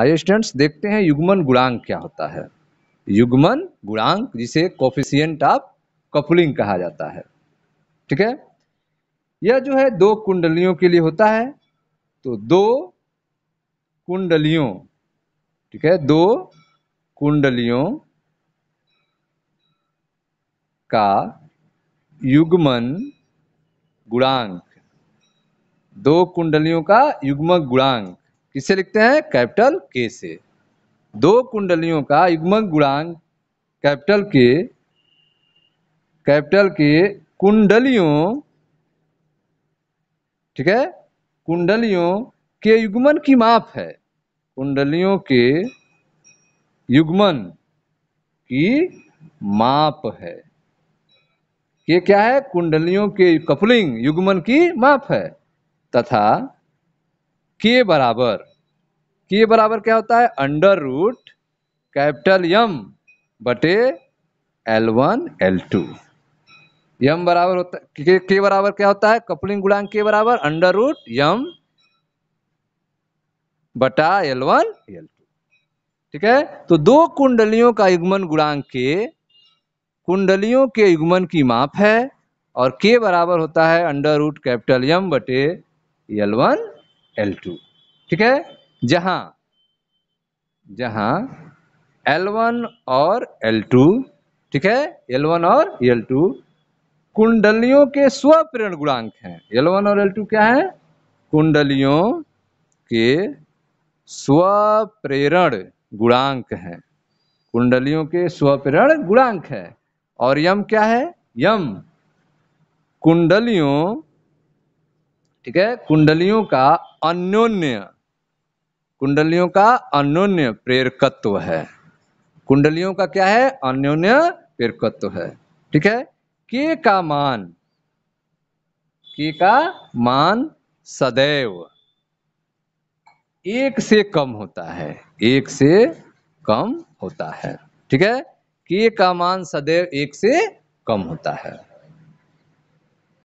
आइए स्टूडेंट्स देखते हैं युग्मन गुणांक क्या होता है युग्मन गुणांक जिसे कोफिशियंट ऑफ कपलिंग कहा जाता है ठीक है यह जो है दो कुंडलियों के लिए होता है तो दो कुंडलियों ठीक है दो कुंडलियों का युग्मन गुणांक दो कुंडलियों का युग्म गुणांक किसे लिखते हैं कैपिटल के से दो कुंडलियों का युग्मक गुणांग कैपिटल के कैपिटल के कुंडलियों ठीक है कुंडलियों के युग्मन की माप है कुंडलियों के युग्मन की माप है ये क्या है कुंडलियों के कपलिंग युग्मन की माप है तथा के बराबर के बराबर क्या होता है अंडर रूट कैपिटल यम बटे L one L two M बराबर होता है के, के बराबर क्या होता है कपलिंग गुणांक के बराबर अंडर रूट यम बटा एल वन एल टू ठीक है तो दो कुंडलियों का युग्मन गुणांक के कुंडलियों के युग्मन की माप है और के बराबर होता है अंडर रूट कैपिटल यम बटे एल वन एल टू ठीक है जहां जहां एल वन और एल टू ठीक है एल वन और एल टू कुंडलियों के स्व प्रेरण गुणांक हैं एल वन और एल टू क्या है कुंडलियों के स्व प्रेरण गुणांक हैं कुंडलियों के स्व प्रेरण गुणांक है और यम क्या है यम कुंडलियों ठीक है कुंडलियों का अन्योन्य कुंडलियों का अन्योन्य प्रेरकत्व है कुंडलियों का क्या है अन्योन्य प्रेरकत्व है ठीक है के का मान के का मान सदैव एक से कम होता है एक से कम होता है ठीक है के का मान सदैव एक से कम होता है